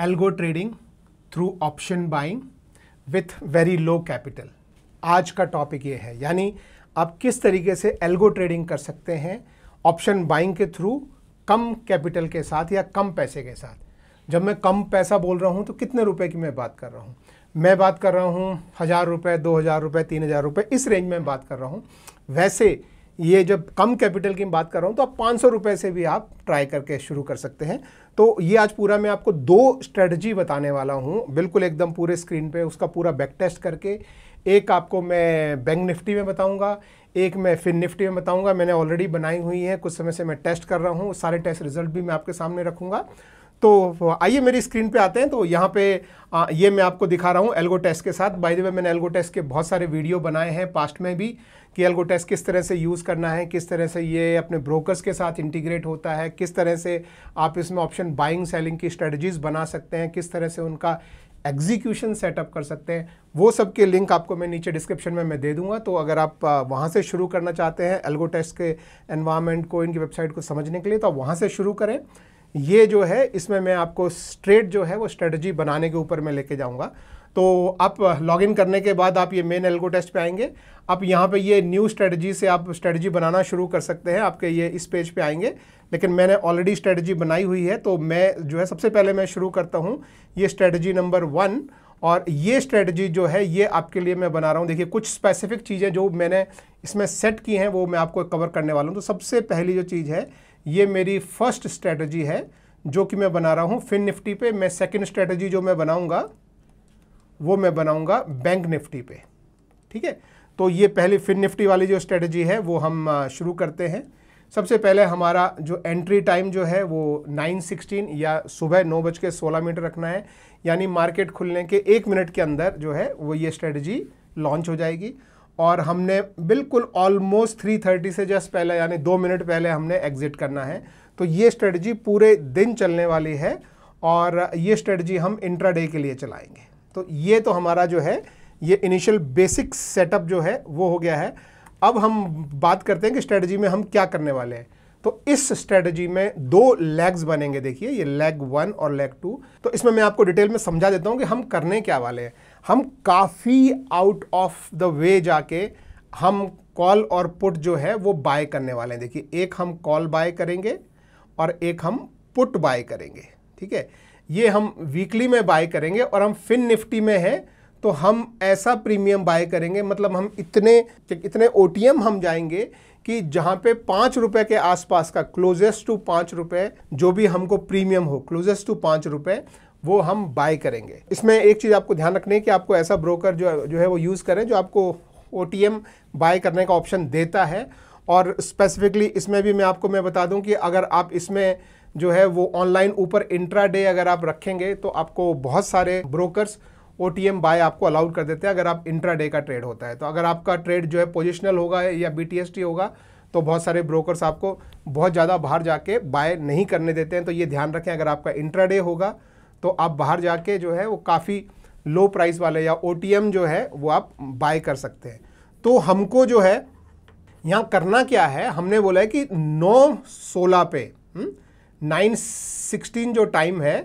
algo trading through option buying with very low capital आज का topic ये है यानी आप किस तरीके से एल्गो ट्रेडिंग कर सकते हैं ऑप्शन बाइंग के थ्रू कम कैपिटल के साथ या कम पैसे के साथ जब मैं कम पैसा बोल रहा हूँ तो कितने रुपए की मैं बात कर रहा हूँ मैं बात कर रहा हूँ हज़ार रुपये दो हज़ार रुपये तीन हज़ार रुपये इस रेंज में बात कर रहा हूँ वैसे ये जब कम कैपिटल की बात कर रहा हूँ तो आप पाँच सौ रुपये से भी आप ट्राई करके शुरू कर सकते हैं तो ये आज पूरा मैं आपको दो स्ट्रेटजी बताने वाला हूँ बिल्कुल एकदम पूरे स्क्रीन पे उसका पूरा बैक टेस्ट करके एक आपको मैं बैंक निफ्टी में बताऊँगा एक मैं फिन निफ्टी में बताऊँगा मैंने ऑलरेडी बनाई हुई है कुछ समय से मैं टेस्ट कर रहा हूँ सारे टेस्ट रिजल्ट भी मैं आपके सामने रखूँगा तो आइए मेरी स्क्रीन पे आते हैं तो यहाँ पे आ, ये मैं आपको दिखा रहा हूँ एल्गो टेस्ट के साथ बाय द वे मैंने एल्गो टेस्ट के बहुत सारे वीडियो बनाए हैं पास्ट में भी कि एल्गो टेस्ट किस तरह से यूज़ करना है किस तरह से ये अपने ब्रोकर्स के साथ इंटीग्रेट होता है किस तरह से आप इसमें ऑप्शन बाइंग सेलिंग की स्ट्रेटजीज बना सकते हैं किस तरह से उनका एग्जीक्यूशन सेटअप कर सकते हैं वो सब के लिंक आपको मैं नीचे डिस्क्रिप्शन में मैं दे दूंगा तो अगर आप वहाँ से शुरू करना चाहते हैं एल्गो टेस्ट के एनवायरमेंट को इनकी वेबसाइट को समझने के लिए तो आप वहाँ से शुरू करें ये जो है इसमें मैं आपको स्ट्रेट जो है वो स्ट्रेटजी बनाने के ऊपर मैं लेके जाऊँगा तो आप लॉगिन करने के बाद आप ये मेन एल्गो टेस्ट पे आएंगे आप यहाँ पे ये न्यू स्ट्रेटजी से आप स्ट्रेटजी बनाना शुरू कर सकते हैं आपके ये इस पेज पे आएंगे लेकिन मैंने ऑलरेडी स्ट्रेटजी बनाई हुई है तो मैं जो है सबसे पहले मैं शुरू करता हूँ ये स्ट्रेटजी नंबर वन और ये स्ट्रेटजी जो है ये आपके लिए मैं बना रहा हूँ देखिए कुछ स्पेसिफिक चीज़ें जो मैंने इसमें सेट की हैं वो मैं आपको कवर करने वाला हूँ तो सबसे पहली जो चीज़ है ये मेरी फर्स्ट स्ट्रेटजी है जो कि मैं बना रहा हूँ फिन निफ्टी पे मैं सेकंड स्ट्रेटजी जो मैं बनाऊँगा वो मैं बनाऊँगा बैंक निफ्टी पे ठीक है तो ये पहले फिन निफ्टी वाली जो स्ट्रेटजी है वो हम शुरू करते हैं सबसे पहले हमारा जो एंट्री टाइम जो है वो 9:16 या सुबह नौ बज के सोलह मिनट रखना है यानी मार्केट खुलने के एक मिनट के अंदर जो है वो ये स्ट्रेटजी लॉन्च हो जाएगी और हमने बिल्कुल ऑलमोस्ट थ्री थर्टी से जस्ट पहले यानी दो मिनट पहले हमने एग्ज़िट करना है तो ये स्ट्रेटजी पूरे दिन चलने वाली है और ये स्ट्रेटजी हम इंट्रा डे के लिए चलाएंगे तो ये तो हमारा जो है ये इनिशियल बेसिक सेटअप जो है वो हो गया है अब हम बात करते हैं कि स्ट्रेटजी में हम क्या करने वाले हैं तो इस स्ट्रेटजी में दो लेग्स बनेंगे देखिए ये लेग वन और लेग टू तो इसमें मैं आपको डिटेल में समझा देता हूँ कि हम करने क्या वाले हैं हम काफ़ी आउट ऑफ द वे जाके हम कॉल और पुट जो है वो बाय करने वाले हैं देखिए एक हम कॉल बाय करेंगे और एक हम पुट बाय करेंगे ठीक है ये हम वीकली में बाय करेंगे और हम फिन निफ्टी में हैं तो हम ऐसा प्रीमियम बाय करेंगे मतलब हम इतने इतने ओ हम जाएंगे कि जहाँ पे पाँच रुपये के आसपास का क्लोजेस्ट टू पाँच रुपये जो भी हमको प्रीमियम हो क्लोजेस्ट टू पाँच रुपये वो हम बाय करेंगे इसमें एक चीज़ आपको ध्यान रखनी है कि आपको ऐसा ब्रोकर जो जो है वो यूज़ करें जो आपको ओ बाय करने का ऑप्शन देता है और स्पेसिफिकली इसमें भी मैं आपको मैं बता दूं कि अगर आप इसमें जो है वो ऑनलाइन ऊपर इंट्रा डे अगर आप रखेंगे तो आपको बहुत सारे brokers O T M buy आपको अलाउड कर देते हैं अगर आप इंट्रा डे का ट्रेड होता है तो अगर आपका ट्रेड जो है पोजिशनल होगा या बी टी एस टी होगा तो बहुत सारे ब्रोकर्स आपको बहुत ज़्यादा बाहर जाके बाय नहीं करने देते हैं तो ये ध्यान रखें अगर आपका इंट्रा डे होगा तो आप बाहर जाके जो है वो काफ़ी लो प्राइस वाले या ओ जो है वो आप बाय कर सकते हैं तो हमको जो है यहाँ करना क्या है हमने बोला है कि नौ सोलह पे हम्म, नाइन सिक्सटीन जो टाइम है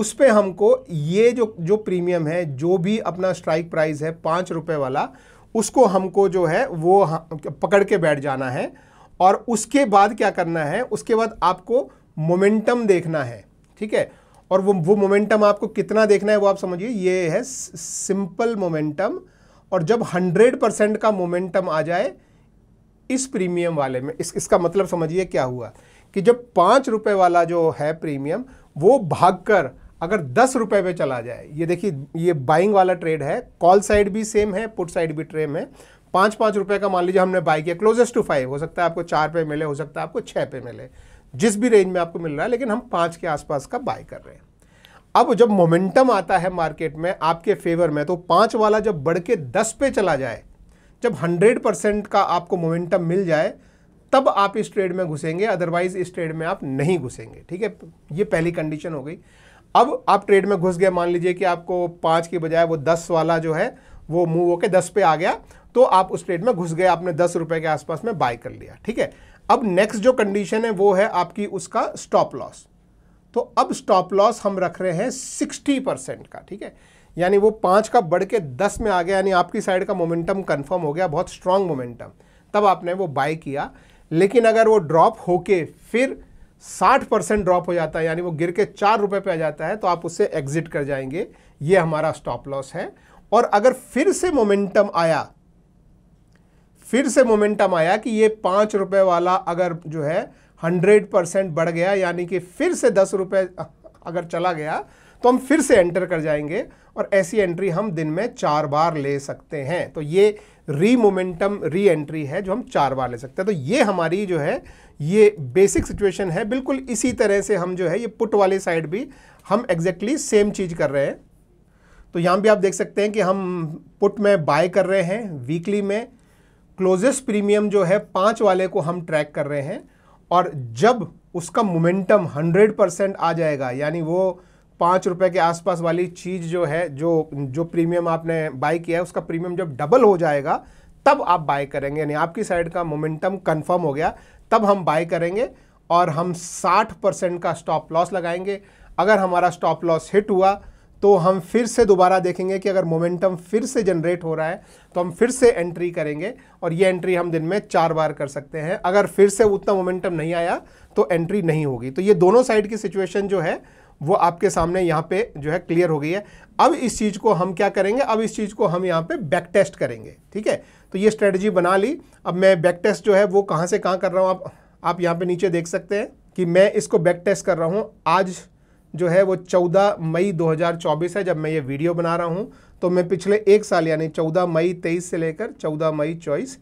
उस पर हमको ये जो जो प्रीमियम है जो भी अपना स्ट्राइक प्राइस है पाँच रुपये वाला उसको हमको जो है वो पकड़ के बैठ जाना है और उसके बाद क्या करना है उसके बाद आपको मोमेंटम देखना है ठीक है और वो वो मोमेंटम आपको कितना देखना है वो आप समझिए ये है सिंपल मोमेंटम और जब 100 परसेंट का मोमेंटम आ जाए इस प्रीमियम वाले में इस इसका मतलब समझिए क्या हुआ कि जब पाँच रुपये वाला जो है प्रीमियम वो भागकर अगर दस रुपये पे चला जाए ये देखिए ये बाइंग वाला ट्रेड है कॉल साइड भी सेम है पुट साइड भी ट्रेम है पाँच पाँच रुपये का मान लीजिए हमने बाई किया क्लोजेस्ट टू फाइव हो सकता है आपको चार पे मिले हो सकता है आपको छः पे मिले जिस भी रेंज में आपको मिल रहा है लेकिन हम पांच के आसपास का बाय कर रहे हैं अब जब मोमेंटम आता है मार्केट में आपके फेवर में तो पांच वाला जब बढ़ के दस पे चला जाए जब हंड्रेड परसेंट का आपको मोमेंटम मिल जाए तब आप इस ट्रेड में घुसेंगे अदरवाइज इस ट्रेड में आप नहीं घुसेंगे ठीक है ये पहली कंडीशन हो गई अब आप ट्रेड में घुस गए मान लीजिए कि आपको पांच की बजाय वो दस वाला जो है वो मूव होके दस पे आ गया तो आप उस ट्रेड में घुस गए आपने दस रुपए के आसपास में बाय कर लिया ठीक है अब नेक्स्ट जो कंडीशन है वो है आपकी उसका स्टॉप लॉस तो अब स्टॉप लॉस हम रख रहे हैं सिक्सटी परसेंट का ठीक है यानी वो पाँच का बढ़ के दस में आ गया यानी आपकी साइड का मोमेंटम कन्फर्म हो गया बहुत स्ट्रांग मोमेंटम तब आपने वो बाय किया लेकिन अगर वो ड्रॉप होके फिर साठ परसेंट ड्रॉप हो जाता है यानी वो गिर के चार रुपये पे आ जाता है तो आप उससे एग्जिट कर जाएंगे ये हमारा स्टॉप लॉस है और अगर फिर से मोमेंटम आया फिर से मोमेंटम आया कि ये पाँच रुपये वाला अगर जो है हंड्रेड परसेंट बढ़ गया यानी कि फिर से दस रुपये अगर चला गया तो हम फिर से एंटर कर जाएंगे और ऐसी एंट्री हम दिन में चार बार ले सकते हैं तो ये री मोमेंटम री एंट्री है जो हम चार बार ले सकते हैं तो ये हमारी जो है ये बेसिक सिचुएशन है बिल्कुल इसी तरह से हम जो है ये पुट वाले साइड भी हम एग्जैक्टली exactly सेम चीज़ कर रहे हैं तो यहाँ भी आप देख सकते हैं कि हम पुट में बाय कर रहे हैं वीकली में क्लोजेस्ट प्रीमियम जो है पाँच वाले को हम ट्रैक कर रहे हैं और जब उसका मोमेंटम हंड्रेड परसेंट आ जाएगा यानी वो पाँच रुपये के आसपास वाली चीज़ जो है जो जो प्रीमियम आपने बाय किया है उसका प्रीमियम जब डबल हो जाएगा तब आप बाय करेंगे यानी आपकी साइड का मोमेंटम कंफर्म हो गया तब हम बाय करेंगे और हम 60 परसेंट का स्टॉप लॉस लगाएंगे अगर हमारा स्टॉप लॉस हिट हुआ तो हम फिर से दोबारा देखेंगे कि अगर मोमेंटम फिर से जनरेट हो रहा है तो हम फिर से एंट्री करेंगे और ये एंट्री हम दिन में चार बार कर सकते हैं अगर फिर से उतना मोमेंटम नहीं आया तो एंट्री नहीं होगी तो ये दोनों साइड की सिचुएशन जो है वो आपके सामने यहाँ पे जो है क्लियर हो गई है अब इस चीज़ को हम क्या करेंगे अब इस चीज़ को हम यहाँ पे बैक टेस्ट करेंगे ठीक है तो ये स्ट्रेटजी बना ली अब मैं बैक टेस्ट जो है वो कहाँ से कहाँ कर रहा हूँ आप आप यहाँ पे नीचे देख सकते हैं कि मैं इसको बैक टेस्ट कर रहा हूँ आज जो है वो 14 मई 2024 है जब मैं ये वीडियो बना रहा हूँ तो मैं पिछले एक साल यानी 14 मई 23 से लेकर 14 मई 24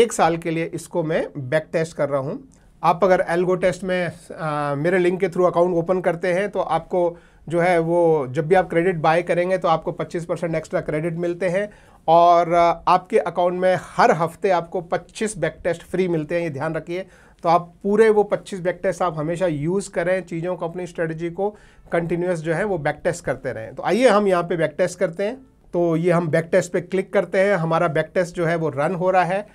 एक साल के लिए इसको मैं बैक टेस्ट कर रहा हूँ आप अगर एल्गो टेस्ट में आ, मेरे लिंक के थ्रू अकाउंट ओपन करते हैं तो आपको जो है वो जब भी आप क्रेडिट बाय करेंगे तो आपको 25 परसेंट एक्स्ट्रा क्रेडिट मिलते हैं और आपके अकाउंट में हर हफ्ते आपको 25 बैक टेस्ट फ्री मिलते हैं ये ध्यान रखिए तो आप पूरे वो 25 बैक टेस्ट आप हमेशा यूज़ करें चीज़ों को अपनी स्ट्रेटजी को कंटिन्यूस जो है वो बैक टेस्ट करते रहें तो आइए हम यहाँ पे बैक टेस्ट करते हैं तो ये हम बैक टेस्ट पे क्लिक करते हैं हमारा बैक टेस्ट जो है वो रन हो रहा है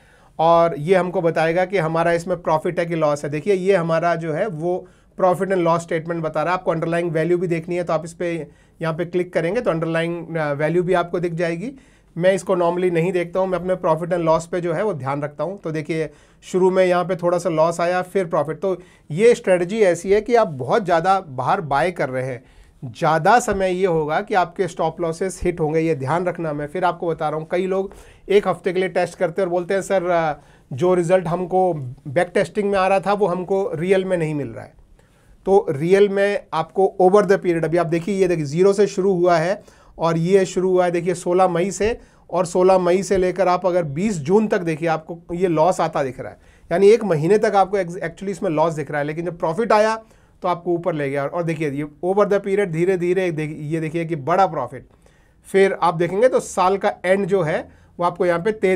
और ये हमको बताएगा कि हमारा इसमें प्रॉफिट है कि लॉस है देखिए ये हमारा जो है वो प्रॉफिट एंड लॉस स्टेटमेंट बता रहा है आपको अंडरलाइंग वैल्यू भी देखनी है तो आप इस पर यहाँ पे क्लिक करेंगे तो अंडरलाइंग वैल्यू भी आपको दिख जाएगी मैं इसको नॉर्मली नहीं देखता हूँ मैं अपने प्रॉफिट एंड लॉस पे जो है वो ध्यान रखता हूँ तो देखिए शुरू में यहाँ पे थोड़ा सा लॉस आया फिर प्रॉफिट तो ये स्ट्रेटजी ऐसी है कि आप बहुत ज़्यादा बाहर बाय कर रहे हैं ज़्यादा समय ये होगा कि आपके स्टॉप लॉसेस हिट होंगे ये ध्यान रखना मैं फिर आपको बता रहा हूँ कई लोग एक हफ्ते के लिए टेस्ट करते हैं और बोलते हैं सर जो रिज़ल्ट हमको बैक टेस्टिंग में आ रहा था वो हमको रियल में नहीं मिल रहा है तो रियल में आपको ओवर द पीरियड अभी आप देखिए ये देखिए ज़ीरो से शुरू हुआ है और ये शुरू हुआ है देखिए 16 मई से और 16 मई से लेकर आप अगर 20 जून तक देखिए आपको ये लॉस आता दिख रहा है यानी एक महीने तक आपको एक्चुअली इसमें लॉस दिख रहा है लेकिन जब प्रॉफिट आया तो आपको ऊपर ले गया और देखिए ये ओवर द पीरियड धीरे धीरे ये देखिए कि बड़ा प्रॉफिट फिर आप देखेंगे तो साल का एंड जो है वो आपको यहाँ पे ते,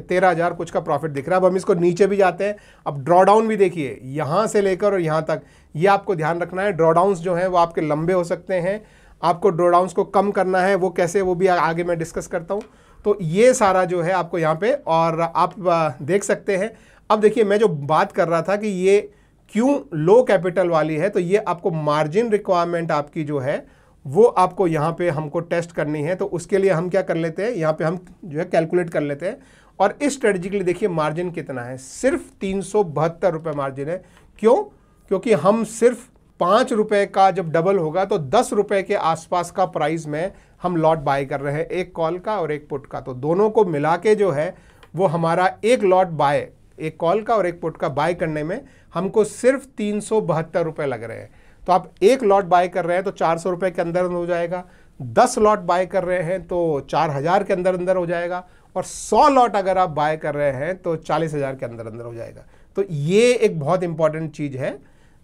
तेरह हज़ार कुछ का प्रॉफिट दिख रहा है अब हम इसको नीचे भी जाते हैं अब ड्रॉडाउन भी देखिए यहाँ से लेकर और यहाँ तक ये यह आपको ध्यान रखना है ड्रॉडाउन जो हैं वो आपके लंबे हो सकते हैं आपको ड्रोडाउंस को कम करना है वो कैसे वो भी आगे मैं डिस्कस करता हूँ तो ये सारा जो है आपको यहाँ पे और आप देख सकते हैं अब देखिए मैं जो बात कर रहा था कि ये क्यों लो कैपिटल वाली है तो ये आपको मार्जिन रिक्वायरमेंट आपकी जो है वो आपको यहाँ पे हमको टेस्ट करनी है तो उसके लिए हम क्या कर लेते हैं यहाँ पे हम जो है कैलकुलेट कर लेते हैं और इस स्ट्रेटजी के लिए देखिए मार्जिन कितना है सिर्फ तीन सौ मार्जिन है क्यों क्योंकि हम सिर्फ पाँच रुपए का जब डबल होगा तो दस रुपये के आसपास का प्राइस में हम लॉट बाय कर रहे हैं एक कॉल का और एक पुट का तो दोनों को मिला के जो है वो हमारा एक लॉट बाय एक कॉल का और एक पुट का बाय करने में हमको सिर्फ तीन सौ बहत्तर रुपये लग रहे हैं तो आप एक लॉट बाय कर रहे हैं तो चार सौ रुपये के अंदर हो जाएगा दस लॉट बाय कर रहे हैं तो चार हज़ार के अंदर अंदर हो जाएगा और सौ लॉट अगर आप बाय कर रहे हैं तो चालीस हज़ार के अंदर अंदर हो जाएगा तो ये एक बहुत इंपॉर्टेंट चीज़ है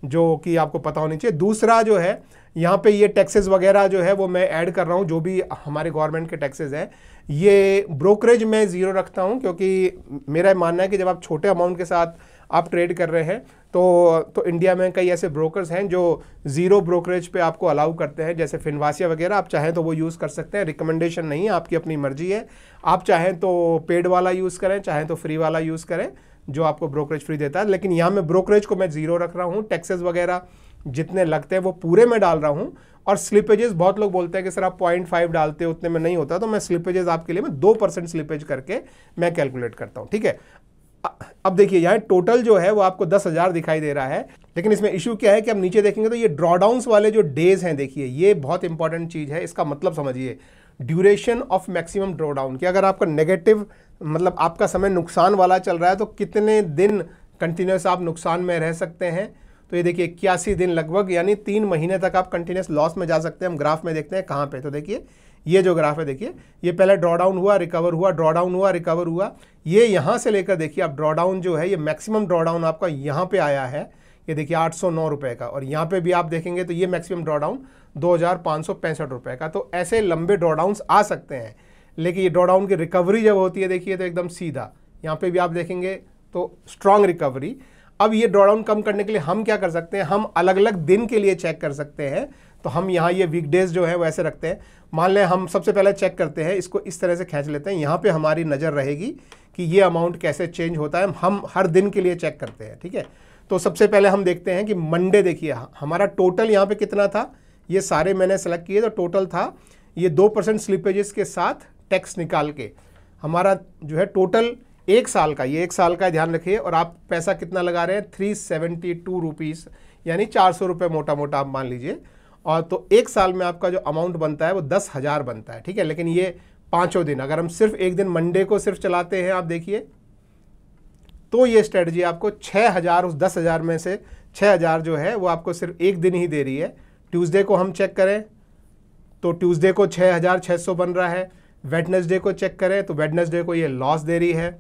जो कि आपको पता होनी चाहिए दूसरा जो है यहाँ पे ये टैक्सेस वगैरह जो है वो मैं ऐड कर रहा हूँ जो भी हमारे गवर्नमेंट के टैक्सेस हैं ये ब्रोकरेज मैं ज़ीरो रखता हूँ क्योंकि मेरा मानना है कि जब आप छोटे अमाउंट के साथ आप ट्रेड कर रहे हैं तो तो इंडिया में कई ऐसे ब्रोकर्स हैं जो ज़ीरो ब्रोकरेज पे आपको अलाउ करते हैं जैसे फिनवासिया वगैरह आप चाहें तो वो यूज़ कर सकते हैं रिकमेंडेशन नहीं है आपकी अपनी मर्जी है आप चाहें तो पेड वाला यूज़ करें चाहें तो फ्री वाला यूज़ करें जो आपको ब्रोकरेज फ्री देता है लेकिन यहाँ मैं ब्रोकरेज को मैं ज़ीरो रख रहा हूँ टैक्सेस वगैरह जितने लगते हैं वो पूरे में डाल रहा हूँ और स्लिपेजेस बहुत लोग बोलते हैं कि सर आप पॉइंट फाइव डालते हो उतने में नहीं होता तो मैं स्लिपेजेस आपके लिए मैं दो परसेंट स्लिपेज करके मैं कैलकुलेट करता हूँ ठीक है अब देखिए यहाँ टोटल जो है वो आपको दस हज़ार दिखाई दे रहा है लेकिन इसमें इशू क्या है कि अब नीचे देखेंगे तो ये ड्रॉडाउंस वाले जो डेज हैं देखिए ये बहुत इंपॉर्टेंट चीज़ है इसका मतलब समझिए ड्यूरेशन ऑफ मैक्सिमम ड्रॉडाउन कि अगर आपका नेगेटिव मतलब आपका समय नुकसान वाला चल रहा है तो कितने दिन कंटिन्यूस आप नुकसान में रह सकते हैं तो ये देखिए इक्यासी दिन लगभग यानी तीन महीने तक आप कंटिन्यूस लॉस में जा सकते हैं हम ग्राफ में देखते हैं कहाँ पे तो देखिए ये जो ग्राफ है देखिए ये पहले ड्रॉडाउन हुआ रिकवर हुआ ड्रॉडाउन हुआ रिकवर हुआ ये यहाँ से लेकर देखिए आप ड्रॉडाउन जो है ये मैक्सिमम ड्रॉडाउन आपका यहाँ पे आया है ये देखिए आठ सौ नौ का और यहाँ पे भी आप देखेंगे तो ये मैक्सिमम ड्रॉडाउन दो हज़ार सौ पैंसठ का तो ऐसे लंबे ड्रॉडाउंस आ सकते हैं लेकिन ये ड्रॉडाउन की रिकवरी जब होती है देखिए तो एकदम सीधा यहाँ पर भी आप देखेंगे तो स्ट्रांग रिकवरी अब ये ड्रॉडाउन कम करने के लिए हम क्या कर सकते हैं हम अलग अलग दिन के लिए चेक कर सकते हैं तो हम यहाँ ये वीकडेज जो है वैसे रखते हैं मान लें हम सबसे पहले चेक करते हैं इसको इस तरह से खींच लेते हैं यहाँ पे हमारी नज़र रहेगी कि ये अमाउंट कैसे चेंज होता है हम हर दिन के लिए चेक करते हैं ठीक है तो सबसे पहले हम देखते हैं कि मंडे देखिए हमारा टोटल यहाँ पे कितना था ये सारे मैंने सेलेक्ट किए तो टोटल था ये दो परसेंट स्लिपेजेस के साथ टैक्स निकाल के हमारा जो है टोटल एक साल का ये एक साल का ध्यान रखिए और आप पैसा कितना लगा रहे हैं थ्री सेवेंटी टू रुपीज़ यानी चार सौ रुपये मोटा मोटा आप मान लीजिए और तो एक साल में आपका जो अमाउंट बनता है वो दस हज़ार बनता है ठीक है लेकिन ये पाँचों दिन अगर हम सिर्फ एक दिन मंडे को सिर्फ चलाते हैं आप देखिए तो ये स्ट्रेटजी आपको छः हज़ार उस दस हज़ार में से छः हज़ार जो है वो आपको सिर्फ एक दिन ही दे रही है ट्यूसडे को हम चेक करें तो ट्यूसडे को छः हज़ार छः सौ बन रहा है वेडनेसडे को चेक करें तो वेडनेसडे को ये लॉस दे रही है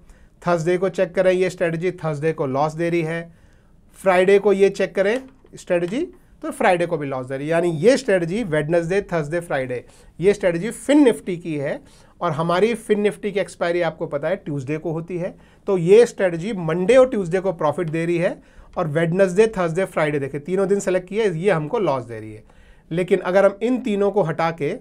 थर्सडे को चेक करें ये स्ट्रेटजी थर्सडे को लॉस दे रही है फ्राइडे को ये चेक करें स्ट्रेटजी तो फ्राइडे को भी लॉस दे रही यानी ये स्ट्रेटजी वेडनसडे थर्सडे फ्राइडे ये स्ट्रेटजी फिन निफ्टी की है और हमारी फिन निफ्टी की एक्सपायरी आपको पता है ट्यूसडे को होती है तो ये स्ट्रेटजी मंडे और ट्यूसडे को प्रॉफिट दे रही है और वेडनसडे थर्सडे फ्राइडे देखे तीनों दिन सेलेक्ट किए ये हमको लॉस दे रही है लेकिन अगर हम इन तीनों को हटा के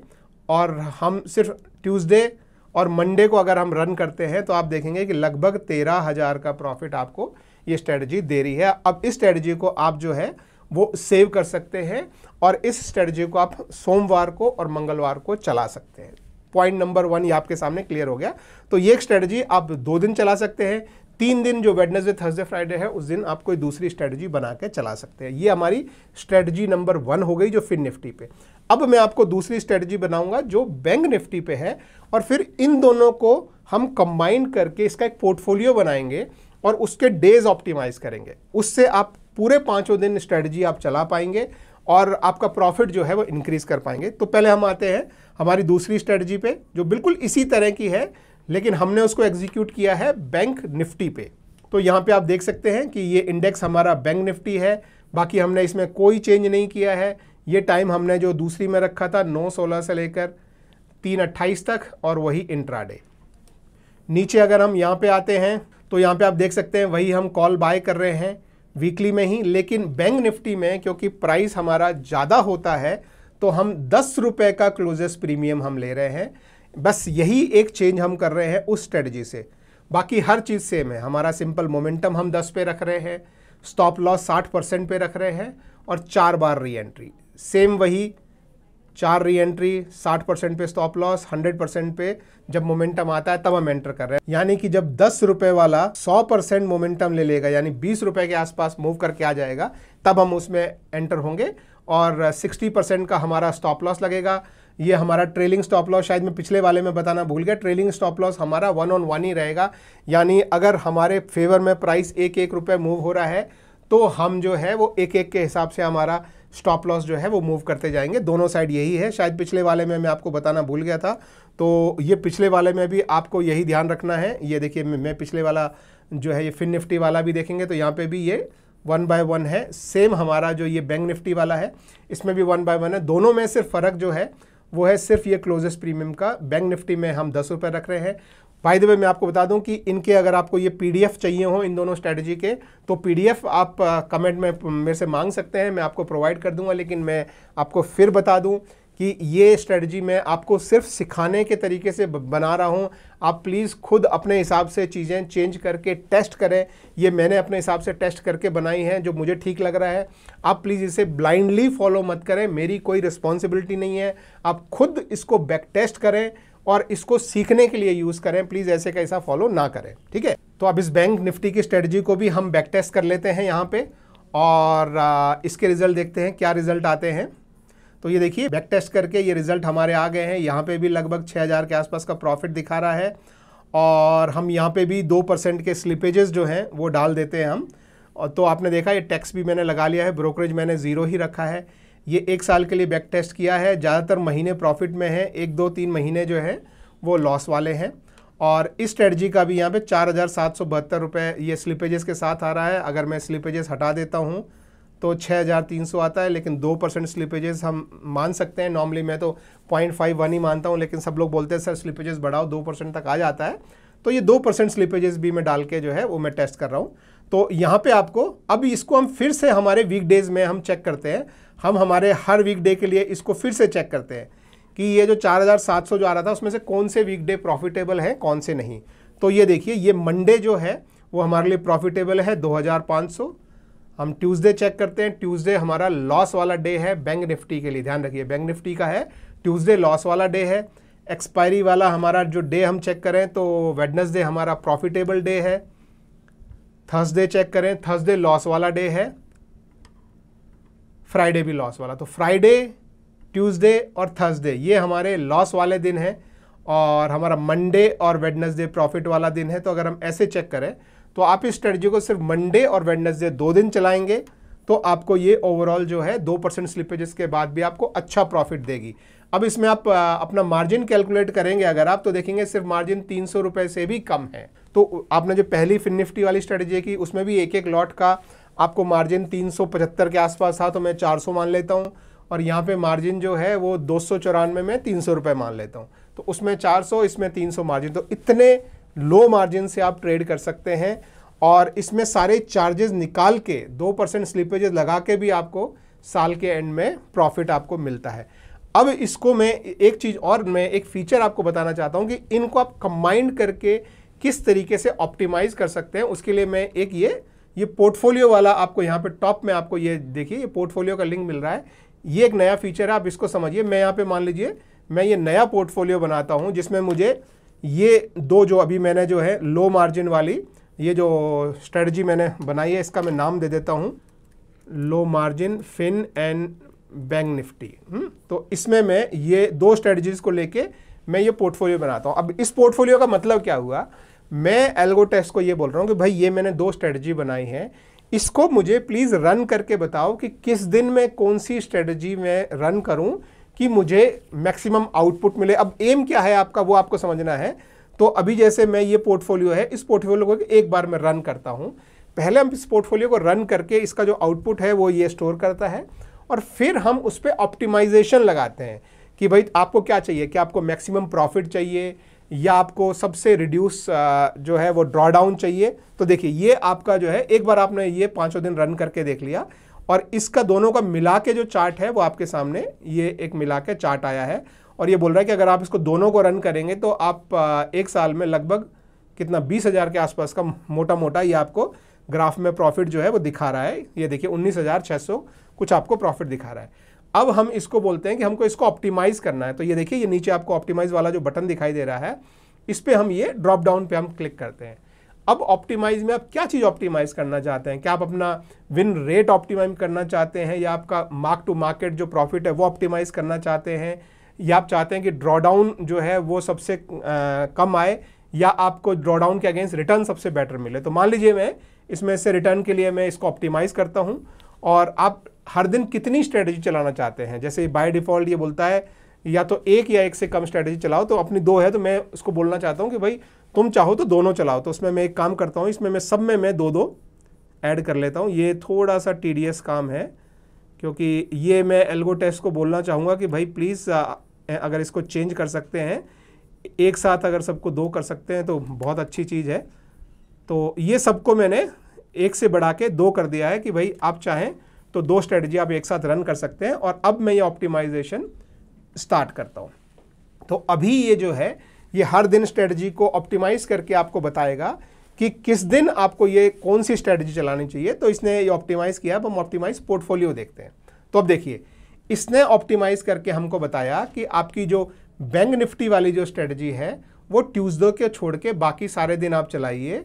और हम सिर्फ ट्यूसडे और मंडे को अगर हम रन करते हैं तो आप देखेंगे कि लगभग तेरह हज़ार का प्रॉफिट आपको ये स्ट्रेटजी दे रही है अब इस स्ट्रेटजी को आप जो है वो सेव कर सकते हैं और इस स्ट्रेटजी को आप सोमवार को और मंगलवार को चला सकते हैं पॉइंट नंबर वन ये आपके सामने क्लियर हो गया तो ये एक स्ट्रेटजी आप दो दिन चला सकते हैं तीन दिन जो वेडनेसडे थर्सडे फ्राइडे है उस दिन आप कोई दूसरी स्ट्रेटजी बना के चला सकते हैं ये हमारी स्ट्रेटजी नंबर वन हो गई जो फिन निफ्टी पे अब मैं आपको दूसरी स्ट्रेटजी बनाऊंगा जो बैंक निफ्टी पे है और फिर इन दोनों को हम कंबाइन करके इसका एक पोर्टफोलियो बनाएंगे और उसके डेज ऑप्टिमाइज करेंगे उससे आप पूरे पाँचों दिन स्ट्रेटजी आप चला पाएंगे और आपका प्रॉफिट जो है वो इंक्रीज़ कर पाएंगे तो पहले हम आते हैं हमारी दूसरी स्ट्रेटजी पे जो बिल्कुल इसी तरह की है लेकिन हमने उसको एग्जीक्यूट किया है बैंक निफ्टी पे तो यहाँ पे आप देख सकते हैं कि ये इंडेक्स हमारा बैंक निफ्टी है बाकी हमने इसमें कोई चेंज नहीं किया है ये टाइम हमने जो दूसरी में रखा था नौ सोलह से लेकर तीन अट्ठाईस तक और वही इंट्राडे नीचे अगर हम यहाँ पर आते हैं तो यहाँ पर आप देख सकते हैं वही हम कॉल बाय कर रहे हैं वीकली में ही लेकिन बैंक निफ्टी में क्योंकि प्राइस हमारा ज़्यादा होता है तो हम दस रुपये का क्लोजेस्ट प्रीमियम हम ले रहे हैं बस यही एक चेंज हम कर रहे हैं उस स्ट्रेटजी से बाकी हर चीज़ सेम है हमारा सिंपल मोमेंटम हम दस पे रख रहे हैं स्टॉप लॉस साठ परसेंट पे रख रहे हैं और चार बार री एंट्री सेम वही चार री एंट्री साठ परसेंट पे स्टॉप लॉस हंड्रेड परसेंट पे जब मोमेंटम आता है तब हम एंटर कर रहे हैं यानी कि जब दस रुपए वाला सौ परसेंट मोमेंटम ले लेगा यानी बीस रुपए के आसपास मूव करके आ जाएगा तब हम उसमें एंटर होंगे और सिक्सटी परसेंट का हमारा स्टॉप लॉस लगेगा ये हमारा ट्रेलिंग स्टॉप लॉस शायद मैं पिछले वाले में बताना भूल गया ट्रेलिंग स्टॉप लॉस हमारा वन ऑन वन ही रहेगा यानी अगर हमारे फेवर में प्राइस एक एक रुपये मूव हो रहा है तो हम जो है वो एक एक के हिसाब से हमारा स्टॉप लॉस जो है वो मूव करते जाएंगे दोनों साइड यही है शायद पिछले वाले में मैं आपको बताना भूल गया था तो ये पिछले वाले में भी आपको यही ध्यान रखना है ये देखिए मैं पिछले वाला जो है ये फिन निफ्टी वाला भी देखेंगे तो यहाँ पे भी ये वन बाय वन है सेम हमारा जो ये बैंक निफ्टी वाला है इसमें भी वन बाय वन है दोनों में सिर्फ फ़र्क जो है वो है सिर्फ ये क्लोजेस्ट प्रीमियम का बैंक निफ्टी में हम दस रुपये रख रहे हैं बाय द वे मैं आपको बता दूं कि इनके अगर आपको ये पीडीएफ चाहिए हो इन दोनों स्ट्रेटजी के तो पीडीएफ आप कमेंट में मेरे से मांग सकते हैं मैं आपको प्रोवाइड कर दूंगा लेकिन मैं आपको फिर बता दूं कि ये स्ट्रेटजी मैं आपको सिर्फ सिखाने के तरीके से बना रहा हूँ आप प्लीज़ खुद अपने हिसाब से चीज़ें चेंज करके टेस्ट करें ये मैंने अपने हिसाब से टेस्ट करके बनाई हैं जो मुझे ठीक लग रहा है आप प्लीज़ इसे ब्लाइंडली फॉलो मत करें मेरी कोई रिस्पॉन्सिबिलिटी नहीं है आप खुद इसको बैक टेस्ट करें और इसको सीखने के लिए यूज़ करें प्लीज़ ऐसे कैसा फॉलो ना करें ठीक है तो अब इस बैंक निफ्टी की स्ट्रेटजी को भी हम बैक टेस्ट कर लेते हैं यहाँ पे और इसके रिजल्ट देखते हैं क्या रिजल्ट आते हैं तो ये देखिए बैक टेस्ट करके ये रिजल्ट हमारे आ गए हैं यहाँ पे भी लगभग हज़ार के आसपास का प्रॉफिट दिखा रहा है और हम यहाँ पे भी दो परसेंट के स्लिपेजेस जो हैं वो डाल देते हैं हम और तो आपने देखा ये टैक्स भी मैंने लगा लिया है ब्रोकरेज मैंने ज़ीरो ही रखा है ये एक साल के लिए बैक टेस्ट किया है ज़्यादातर महीने प्रॉफिट में हैं एक दो तीन महीने जो है वो लॉस वाले हैं और इस स्ट्रेटजी का भी यहाँ पे चार हज़ार सात सौ बहत्तर रुपये ये स्लिपेजेस के साथ आ रहा है अगर मैं स्लिपेजेस हटा देता हूँ तो छः हज़ार तीन सौ आता है लेकिन दो परसेंट स्लिपेजेस हम मान सकते हैं नॉर्मली मैं तो पॉइंट फाइव वन ही मानता हूँ लेकिन सब लोग बोलते हैं सर स्लिपेजेस बढ़ाओ दो परसेंट तक आ जाता है तो ये दो परसेंट स्लिपेजेस भी मैं डाल के जो है वो मैं टेस्ट कर रहा हूँ तो यहाँ पे आपको अब इसको हम फिर से हमारे वीकडेज़ में हम चेक करते हैं हम हमारे हर वीकडे के लिए इसको फिर से चेक करते हैं कि ये जो 4700 जो आ रहा था उसमें से कौन से वीकडे प्रॉफिटेबल हैं कौन से नहीं तो ये देखिए ये मंडे जो है वो हमारे लिए प्रॉफिटेबल है 2500 हम ट्यूसडे चेक करते हैं ट्यूसडे हमारा लॉस वाला डे है बैंक निफ्टी के लिए ध्यान रखिए बैंक निफ्टी का है ट्यूसडे लॉस वाला डे है एक्सपायरी वाला हमारा जो डे हम चेक करें तो वेडनसडे हमारा प्रॉफिटेबल डे है थर्सडे चेक करें थर्सडे लॉस वाला डे है फ्राइडे भी लॉस वाला तो फ्राइडे ट्यूसडे और थर्सडे ये हमारे लॉस वाले दिन हैं और हमारा मंडे और वेडनेसडे प्रॉफिट वाला दिन है तो अगर हम ऐसे चेक करें तो आप इस स्ट्रेटजी को सिर्फ मंडे और वेडनेसडे दो दिन चलाएंगे तो आपको ये ओवरऑल जो है दो परसेंट स्लिपेजेस के बाद भी आपको अच्छा प्रॉफिट देगी अब इसमें आप अपना मार्जिन कैलकुलेट करेंगे अगर आप तो देखेंगे सिर्फ मार्जिन तीन सौ से भी कम है तो आपने जो पहली फिन निफ्टी वाली स्ट्रेटेजी की उसमें भी एक एक लॉट का आपको मार्जिन तीन के आसपास था तो मैं चार मान लेता हूँ और यहाँ पे मार्जिन जो है वो दो में तीन सौ मान लेता हूँ तो उसमें 400 इसमें 300 मार्जिन तो इतने लो मार्जिन से आप ट्रेड कर सकते हैं और इसमें सारे चार्जेस निकाल के दो परसेंट स्लिपेजेस लगा के भी आपको साल के एंड में प्रॉफिट आपको मिलता है अब इसको मैं एक चीज़ और मैं एक फीचर आपको बताना चाहता हूँ कि इनको आप कंबाइंड करके किस तरीके से ऑप्टिमाइज कर सकते हैं उसके लिए मैं एक ये ये पोर्टफोलियो वाला आपको यहाँ पे टॉप में आपको ये देखिए ये पोर्टफोलियो का लिंक मिल रहा है ये एक नया फीचर है आप इसको समझिए मैं यहाँ पे मान लीजिए मैं ये नया पोर्टफोलियो बनाता हूँ जिसमें मुझे ये दो जो अभी मैंने जो है लो मार्जिन वाली ये जो स्ट्रेटजी मैंने बनाई है इसका मैं नाम दे देता हूँ low margin fin and Bank Nifty तो इसमें मैं ये दो स्ट्रेटजीज को लेके मैं ये पोर्टफोलियो बनाता हूँ अब इस पोर्टफोलियो का मतलब क्या हुआ मैं एल्गोटेस्ट को ये बोल रहा हूँ कि भाई ये मैंने दो स्ट्रेटजी बनाई है इसको मुझे प्लीज़ रन करके बताओ कि किस दिन मैं कौन सी स्ट्रेटजी मैं रन करूँ कि मुझे मैक्सिमम आउटपुट मिले अब एम क्या है आपका वो आपको समझना है तो अभी जैसे मैं ये पोर्टफोलियो है इस पोर्टफोलियो को एक बार मैं रन करता हूँ पहले हम इस पोर्टफोलियो को रन करके इसका जो आउटपुट है वो ये स्टोर करता है और फिर हम उस पर ऑप्टिमाइजेशन लगाते हैं कि भाई आपको क्या चाहिए क्या आपको मैक्सिमम प्रॉफिट चाहिए या आपको सबसे रिड्यूस जो है वो ड्रॉडाउन चाहिए तो देखिए ये आपका जो है एक बार आपने ये पाँचों दिन रन करके देख लिया और इसका दोनों का मिला के जो चार्ट है वो आपके सामने ये एक मिला के चार्ट आया है और ये बोल रहा है कि अगर आप इसको दोनों को रन करेंगे तो आप एक साल में लगभग कितना बीस हज़ार के आसपास का मोटा मोटा ये आपको ग्राफ में प्रॉफिट जो है वो दिखा रहा है ये देखिए उन्नीस हज़ार छः सौ कुछ आपको प्रॉफिट दिखा रहा है अब हम इसको बोलते हैं कि हमको इसको ऑप्टिमाइज करना है तो ये देखिए ये नीचे आपको ऑप्टिमाइज वाला जो बटन दिखाई दे रहा है इस पर हम ये ड्रॉप डाउन पर हम क्लिक करते हैं अब ऑप्टिमाइज में आप क्या चीज़ ऑप्टिमाइज करना चाहते हैं क्या आप अपना विन रेट ऑप्टिमाइज करना चाहते हैं या आपका मार्क टू मार्केट जो प्रॉफिट है वो ऑप्टिमाइज करना चाहते हैं या आप चाहते हैं कि ड्रॉडाउन जो है वो सबसे कम आए या आपको ड्रॉडाउन के अगेंस्ट रिटर्न सबसे बेटर मिले तो मान लीजिए मैं इसमें से रिटर्न के लिए मैं इसको ऑप्टिमाइज करता हूँ और आप हर दिन कितनी स्ट्रेटजी चलाना चाहते हैं जैसे बाय डिफ़ॉल्ट ये बोलता है या तो एक या एक से कम स्ट्रेटजी चलाओ तो अपनी दो है तो मैं उसको बोलना चाहता हूँ कि भाई तुम चाहो तो दोनों चलाओ तो उसमें मैं एक काम करता हूँ इसमें मैं सब में मैं दो दो ऐड कर लेता हूँ ये थोड़ा सा टी काम है क्योंकि ये मैं एल्गो टेस्ट को बोलना चाहूँगा कि भाई प्लीज़ अगर इसको चेंज कर सकते हैं एक साथ अगर सबको दो कर सकते हैं तो बहुत अच्छी चीज़ है तो ये सबको मैंने एक से बढ़ा के दो कर दिया है कि भाई आप चाहें तो दो स्ट्रेटजी आप एक साथ रन कर सकते हैं और अब मैं ये ऑप्टिमाइजेशन स्टार्ट करता हूँ तो अभी ये जो है ये हर दिन स्ट्रेटजी को ऑप्टिमाइज करके आपको बताएगा कि किस दिन आपको ये कौन सी स्ट्रेटजी चलानी चाहिए तो इसने ये ऑप्टिमाइज़ किया अब हम ऑप्टिमाइज पोर्टफोलियो देखते हैं तो अब देखिए इसने ऑप्टिमाइज़ करके हमको बताया कि आपकी जो बैंक निफ्टी वाली जो स्ट्रेटजी है वो ट्यूजडे के छोड़ के बाकी सारे दिन आप चलाइए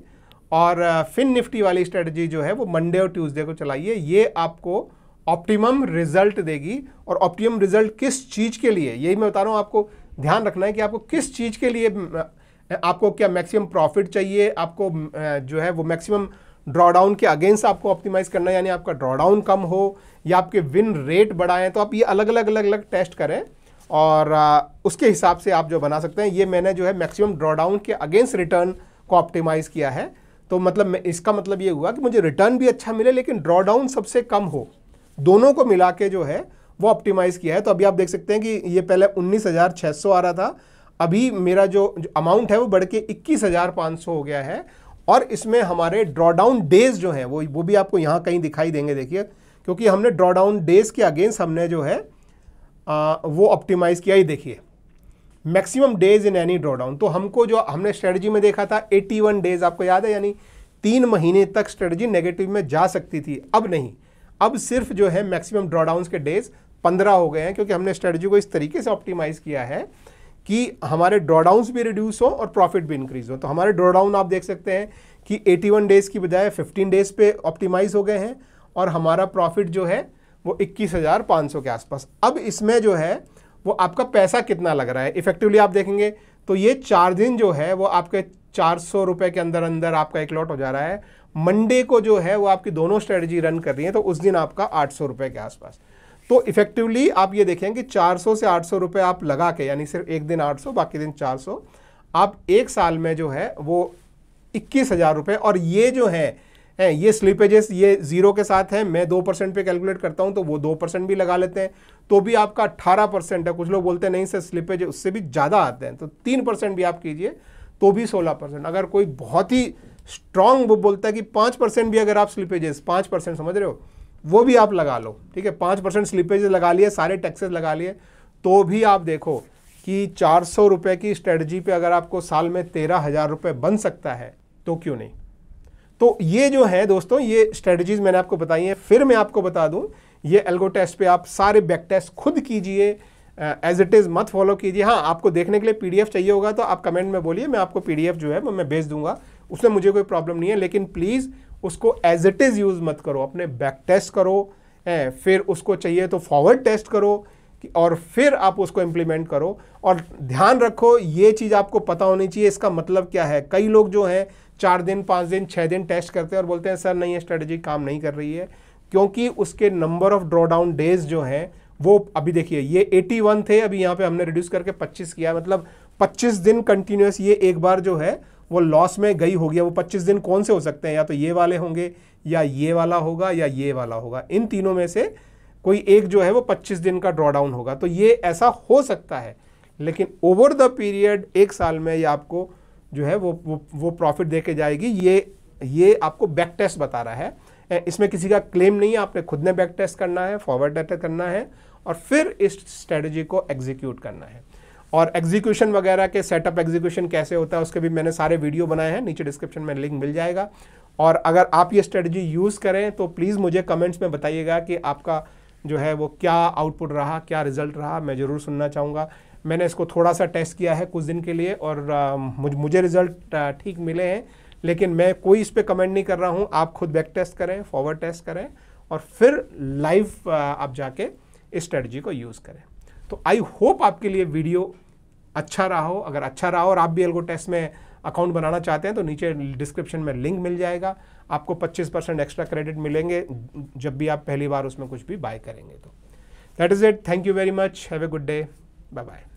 और फिन निफ्टी वाली स्ट्रेटजी जो है वो मंडे और ट्यूसडे को चलाइए ये आपको ऑप्टिमम रिजल्ट देगी और ऑप्टिमम रिजल्ट किस चीज़ के लिए यही मैं बता रहा हूँ आपको ध्यान रखना है कि आपको किस चीज़ के लिए आपको क्या मैक्सिमम प्रॉफिट चाहिए आपको जो है वो मैक्सिमम ड्रॉडाउन के अगेंस्ट आपको ऑप्टिमाइज करना है यानी आपका ड्रॉडाउन कम हो या आपके विन रेट बढ़ाएं तो आप ये अलग अलग अलग अलग टेस्ट करें और उसके हिसाब से आप जो बना सकते हैं ये मैंने जो है मैक्सिमम ड्रॉडाउन के अगेंस्ट रिटर्न को ऑप्टिमाइज़ किया है तो मतलब इसका मतलब ये हुआ कि मुझे रिटर्न भी अच्छा मिले लेकिन ड्रॉडाउन सबसे कम हो दोनों को मिला के जो है वो ऑप्टिमाइज़ किया है तो अभी आप देख सकते हैं कि ये पहले 19,600 आ रहा था अभी मेरा जो, अमाउंट है वो बढ़ के 21,500 हो गया है और इसमें हमारे ड्रॉडाउन डेज जो हैं वो वो भी आपको यहाँ कहीं दिखाई देंगे देखिए क्योंकि हमने ड्रॉडाउन डेज के अगेंस्ट हमने जो है आ, वो ऑप्टिमाइज़ किया ही देखिए maximum days in any drawdown तो हमको जो हमने स्ट्रेटजी में देखा था 81 डेज आपको याद है यानी तीन महीने तक स्ट्रेटजी नेगेटिव में जा सकती थी अब नहीं अब सिर्फ जो है मैक्सिमम ड्रॉडाउन के डेज पंद्रह हो गए हैं क्योंकि हमने स्ट्रेटजी को इस तरीके से ऑप्टिमाइज़ किया है कि हमारे ड्रॉडाउन भी रिड्यूस हो और प्रॉफिट भी इंक्रीज हो तो हमारे ड्रॉडाउन आप देख सकते हैं कि 81 डेज़ की बजाय 15 डेज़ पे ऑप्टिमाइज़ हो गए हैं और हमारा प्रॉफिट जो है वो इक्कीस के आसपास अब इसमें जो है वो आपका पैसा कितना लग रहा है इफेक्टिवली आप देखेंगे तो ये चार दिन जो है वो आपके चार सौ रुपए के अंदर अंदर आपका एक लॉट हो जा रहा है मंडे को जो है वो आपकी दोनों स्ट्रेटजी रन कर रही है तो उस दिन आपका आठ सौ रुपए के आसपास तो इफेक्टिवली आप ये देखें कि सौ से सौ रुपए आप लगा के यानी सिर्फ एक दिन सौ बाकी दिन सौ आप एक साल में जो है वो इक्कीस हज़ार रुपये और ये जो है हैं ये स्लिपेजेस ये जीरो के साथ हैं मैं दो परसेंट पर कैलकुलेट करता हूँ तो वो दो परसेंट भी लगा लेते हैं तो भी आपका अट्ठारह परसेंट है कुछ लोग बोलते हैं नहीं सर स्लिपेज उससे भी ज़्यादा आते हैं तो तीन परसेंट भी आप कीजिए तो भी सोलह परसेंट अगर कोई बहुत ही स्ट्रांग वो बोलता है कि पाँच परसेंट भी अगर आप स्लिपेजेस पाँच परसेंट समझ रहे हो वो भी आप लगा लो ठीक है पाँच परसेंट स्लिपेजेस लगा लिए सारे टैक्सेस लगा लिए तो भी आप देखो कि चार सौ रुपये की स्ट्रेटजी पे अगर आपको साल में तेरह हज़ार रुपये बन सकता है तो क्यों नहीं तो ये जो है दोस्तों ये स्ट्रेटजीज मैंने आपको बताई हैं फिर मैं आपको बता दूं ये एल्गो टेस्ट पे आप सारे बैक टेस्ट खुद कीजिए एज इट इज़ मत फॉलो कीजिए हाँ आपको देखने के लिए पीडीएफ चाहिए होगा तो आप कमेंट में बोलिए मैं आपको पीडीएफ जो है मैं भेज दूंगा उसमें मुझे कोई प्रॉब्लम नहीं है लेकिन प्लीज़ उसको एज इट इज़ यूज़ मत करो अपने बैक टेस्ट करो ए फिर उसको चाहिए तो फॉरवर्ड टेस्ट करो और फिर आप उसको इम्प्लीमेंट करो और ध्यान रखो ये चीज़ आपको पता होनी चाहिए इसका मतलब क्या है कई लोग जो हैं चार दिन पाँच दिन छः दिन टेस्ट करते हैं और बोलते हैं सर नहीं ये स्ट्रेटजी काम नहीं कर रही है क्योंकि उसके नंबर ऑफ ड्रॉडाउन डेज जो हैं वो अभी देखिए ये 81 थे अभी यहाँ पे हमने रिड्यूस करके 25 किया मतलब 25 दिन कंटिन्यूस ये एक बार जो है वो लॉस में गई होगी वो 25 दिन कौन से हो सकते हैं या तो ये वाले होंगे या ये वाला होगा या ये वाला होगा इन तीनों में से कोई एक जो है वो 25 दिन का ड्रॉडाउन होगा तो ये ऐसा हो सकता है लेकिन ओवर द पीरियड एक साल में ये आपको जो है वो वो, वो प्रॉफिट दे के जाएगी ये ये आपको बैक टेस्ट बता रहा है इसमें किसी का क्लेम नहीं है आपने खुद ने बैक टेस्ट करना है फॉरवर्ड डाटा करना है और फिर इस स्ट्रेटजी को एग्जीक्यूट करना है और एग्जीक्यूशन वगैरह के सेटअप एग्जीक्यूशन कैसे होता है उसके भी मैंने सारे वीडियो बनाए हैं नीचे डिस्क्रिप्शन में लिंक मिल जाएगा और अगर आप ये स्ट्रेटजी यूज़ करें तो प्लीज़ मुझे कमेंट्स में बताइएगा कि आपका जो है वो क्या आउटपुट रहा क्या रिजल्ट रहा मैं ज़रूर सुनना चाहूँगा मैंने इसको थोड़ा सा टेस्ट किया है कुछ दिन के लिए और आ, मुझ, मुझे रिज़ल्ट ठीक मिले हैं लेकिन मैं कोई इस पर कमेंट नहीं कर रहा हूँ आप खुद बैक टेस्ट करें फॉरवर्ड टेस्ट करें और फिर लाइव आप जाके इस स्ट्रेटजी को यूज़ करें तो आई होप आपके लिए वीडियो अच्छा रहा हो अगर अच्छा रहा हो और आप भी एल्गो टेस्ट में अकाउंट बनाना चाहते हैं तो नीचे डिस्क्रिप्शन में लिंक मिल जाएगा आपको 25 परसेंट एक्स्ट्रा क्रेडिट मिलेंगे जब भी आप पहली बार उसमें कुछ भी बाय करेंगे तो that is it thank you very much have a good day bye bye